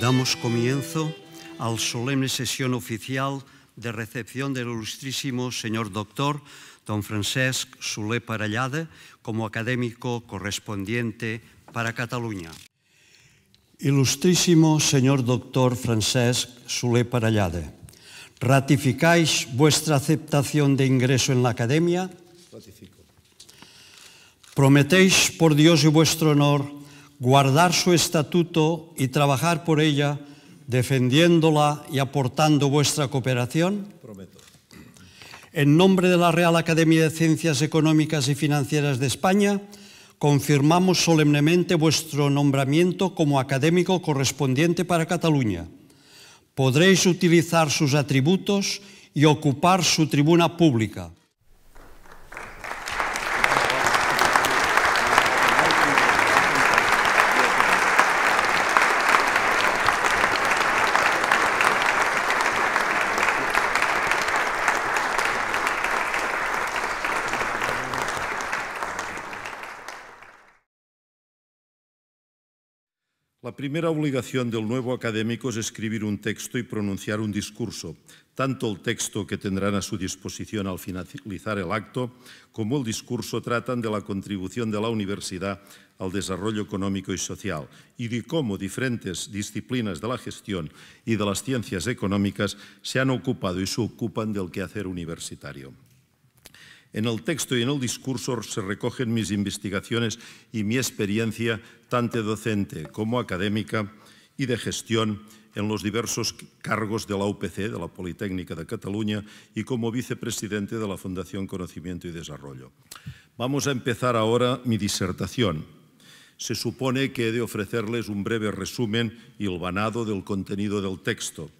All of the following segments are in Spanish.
Damos comienzo a la solemne sesión oficial de recepción del ilustrísimo señor doctor don Francesc Sule Parallade como académico correspondiente para Cataluña. Ilustrísimo señor doctor Francesc Sule Parallade, ¿ratificáis vuestra aceptación de ingreso en la academia? Ratifico. ¿Prometéis por Dios y vuestro honor guardar su estatuto y trabajar por ella, defendiéndola y aportando vuestra cooperación? En nombre de la Real Academia de Ciencias Económicas y Financieras de España, confirmamos solemnemente vuestro nombramiento como académico correspondiente para Cataluña. Podréis utilizar sus atributos y ocupar su tribuna pública La primera obligación del nuevo académico es escribir un texto y pronunciar un discurso, tanto el texto que tendrán a su disposición al finalizar el acto como el discurso tratan de la contribución de la universidad al desarrollo económico y social y de cómo diferentes disciplinas de la gestión y de las ciencias económicas se han ocupado y se ocupan del quehacer universitario. En el texto y en el discurso se recogen mis investigaciones y mi experiencia, tanto docente como académica y de gestión en los diversos cargos de la UPC, de la Politécnica de Cataluña, y como vicepresidente de la Fundación Conocimiento y Desarrollo. Vamos a empezar ahora mi disertación. Se supone que he de ofrecerles un breve resumen hilvanado del contenido del texto.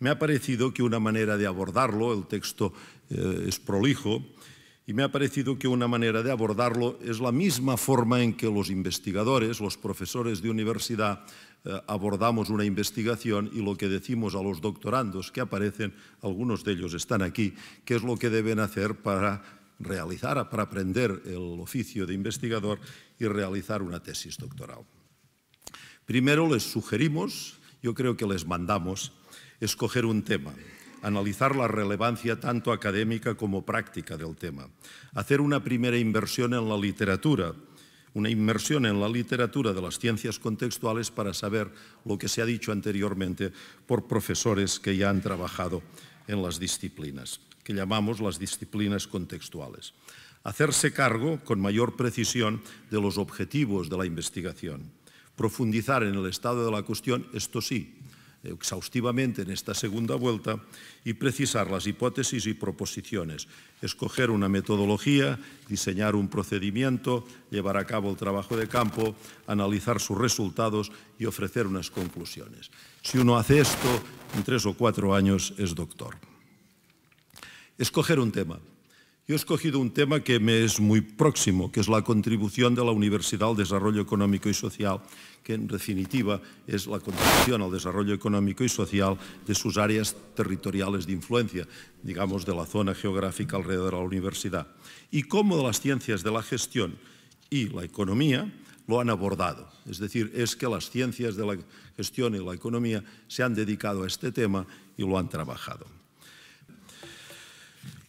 Me ha parecido que una manera de abordarlo, el texto eh, es prolijo, y me ha parecido que una manera de abordarlo es la misma forma en que los investigadores, los profesores de universidad, eh, abordamos una investigación y lo que decimos a los doctorandos que aparecen, algunos de ellos están aquí, qué es lo que deben hacer para realizar, para aprender el oficio de investigador y realizar una tesis doctoral. Primero les sugerimos, yo creo que les mandamos, escoger un tema analizar la relevancia tanto académica como práctica del tema, hacer una primera inversión en la literatura, una inmersión en la literatura de las ciencias contextuales para saber lo que se ha dicho anteriormente por profesores que ya han trabajado en las disciplinas, que llamamos las disciplinas contextuales. Hacerse cargo con mayor precisión de los objetivos de la investigación. Profundizar en el estado de la cuestión, esto sí, exhaustivamente en esta segunda vuelta y precisar las hipótesis y proposiciones, escoger una metodología, diseñar un procedimiento, llevar a cabo el trabajo de campo, analizar sus resultados y ofrecer unas conclusiones. Si uno hace esto, en tres o cuatro años es doctor. Escoger un tema. Yo he escogido un tema que me es muy próximo, que es la contribución de la universidad al desarrollo económico y social, que en definitiva es la contribución al desarrollo económico y social de sus áreas territoriales de influencia, digamos de la zona geográfica alrededor de la universidad, y cómo las ciencias de la gestión y la economía lo han abordado. Es decir, es que las ciencias de la gestión y la economía se han dedicado a este tema y lo han trabajado.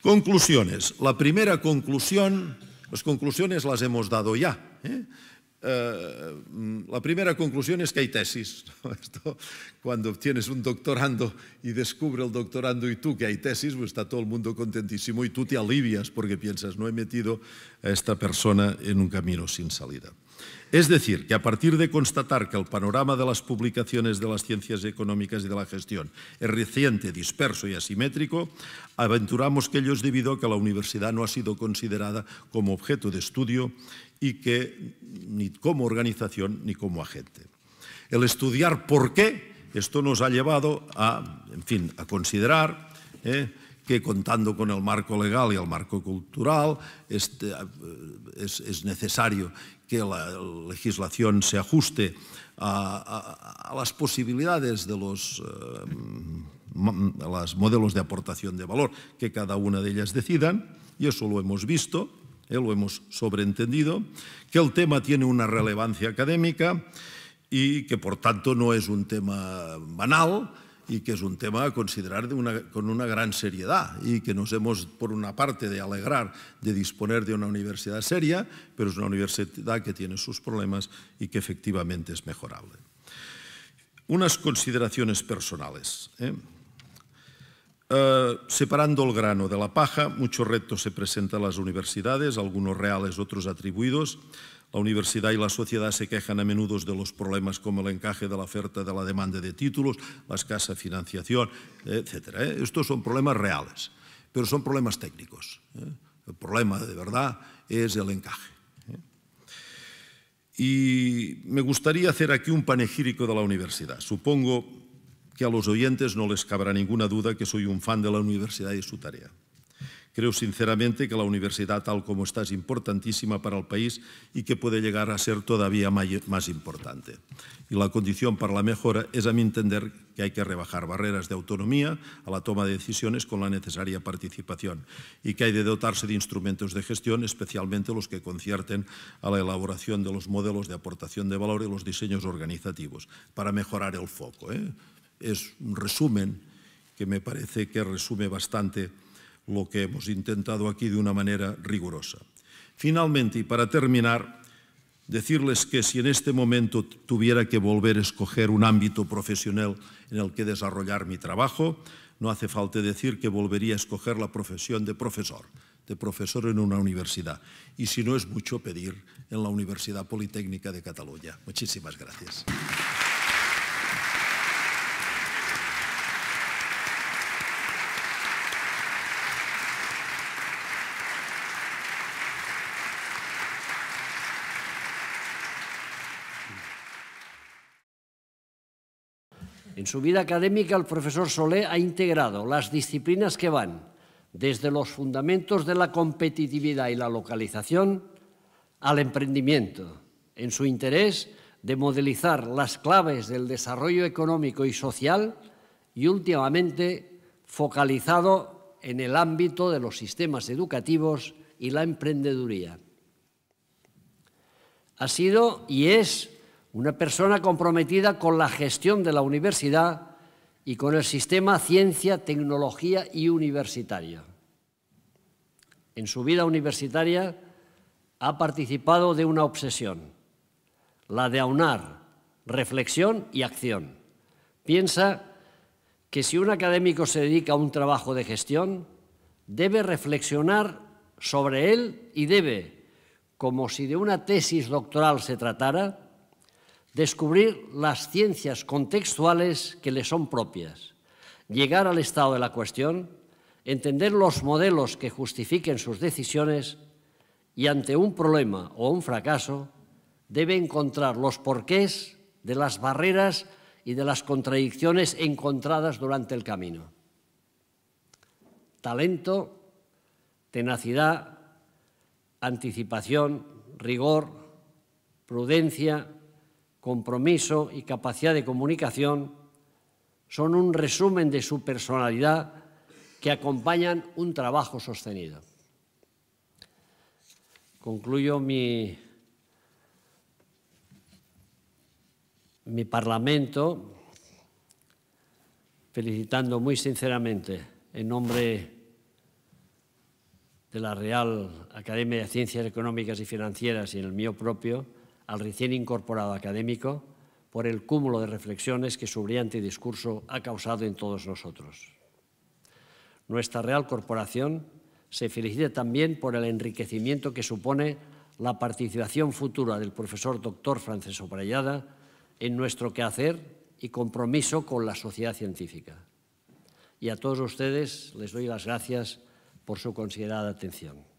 Conclusiones. La primera conclusión, las pues conclusiones las hemos dado ya. ¿eh? Eh, la primera conclusión es que hay tesis. cuando tienes un doctorando y descubre el doctorando y tú que hay tesis, pues está todo el mundo contentísimo y tú te alivias porque piensas, no he metido a esta persona en un camino sin salida. Es decir, que a partir de constatar que el panorama de las publicaciones de las ciencias económicas y de la gestión es reciente, disperso y asimétrico, aventuramos que ello es debido a que la universidad no ha sido considerada como objeto de estudio y que ni como organización ni como agente. El estudiar por qué esto nos ha llevado a, en fin, a considerar eh, que contando con el marco legal y el marco cultural este, es, eh, es, necesario que la legislación se ajuste a, a, a las posibilidades de los a eh, las modelos de aportación de valor que cada una de ellas decidan, y eso lo hemos visto, eh, lo hemos sobreentendido, que el tema tiene una relevancia académica y que por tanto no es un tema banal, y que es un tema a considerar con una gran seriedad y que nos hemos, por una parte, de alegrar de disponer de una universidad seria, pero es una universidad que tiene sus problemas y que efectivamente es mejorable. Unas consideraciones personales. Eh? Eh, separando el grano de la paja, muchos retos se presentan a las universidades, algunos reales, otros atribuidos. La universidad y la sociedad se quejan a menudo de los problemas como el encaje de la oferta de la demanda de títulos, la escasa financiación, etc. ¿eh? Estos son problemas reales, pero son problemas técnicos. ¿eh? El problema de verdad es el encaje. ¿eh? Y me gustaría hacer aquí un panegírico de la universidad. Supongo que a los oyentes no les cabrá ninguna duda que soy un fan de la universidad y su tarea. Creo sinceramente que la universidad tal como está es importantísima para el país y que puede llegar a ser todavía más importante. Y la condición para la mejora es, a mi entender, que hay que rebajar barreras de autonomía a la toma de decisiones con la necesaria participación y que hay de dotarse de instrumentos de gestión, especialmente los que concierten a la elaboración de los modelos de aportación de valor y los diseños organizativos, para mejorar el foco. Eh. Es un resumen que me parece que resume bastante lo que hemos intentado aquí de una manera rigurosa. Finalmente, y para terminar, decirles que si en este momento tuviera que volver a escoger un ámbito profesional en el que desarrollar mi trabajo, no hace falta decir que volvería a escoger la profesión de profesor, de profesor en una universidad. Y si no es mucho pedir, en la Universidad Politécnica de Cataluña. Muchísimas gracias. En su vida académica, el profesor Solé ha integrado las disciplinas que van desde los fundamentos de la competitividad y la localización al emprendimiento, en su interés de modelizar las claves del desarrollo económico y social y últimamente focalizado en el ámbito de los sistemas educativos y la emprendeduría. Ha sido y es una persona comprometida con la gestión de la universidad y con el sistema ciencia, tecnología y universitaria. En su vida universitaria ha participado de una obsesión, la de aunar reflexión y acción. Piensa que si un académico se dedica a un trabajo de gestión, debe reflexionar sobre él y debe, como si de una tesis doctoral se tratara, descubrir las ciencias contextuales que le son propias, llegar al estado de la cuestión, entender los modelos que justifiquen sus decisiones y ante un problema o un fracaso debe encontrar los porqués de las barreras y de las contradicciones encontradas durante el camino. Talento, tenacidad, anticipación, rigor, prudencia, compromiso y capacidad de comunicación son un resumen de su personalidad que acompañan un trabajo sostenido. Concluyo mi, mi parlamento felicitando muy sinceramente en nombre de la Real Academia de Ciencias Económicas y Financieras y en el mío propio al recién incorporado académico por el cúmulo de reflexiones que su brillante discurso ha causado en todos nosotros. Nuestra Real Corporación se felicita también por el enriquecimiento que supone la participación futura del profesor doctor Francisco Obrallada en nuestro quehacer y compromiso con la sociedad científica. Y a todos ustedes les doy las gracias por su considerada atención.